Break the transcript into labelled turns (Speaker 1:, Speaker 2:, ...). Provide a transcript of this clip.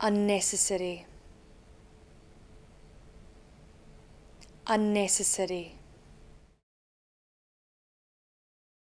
Speaker 1: unnecessary unnecessary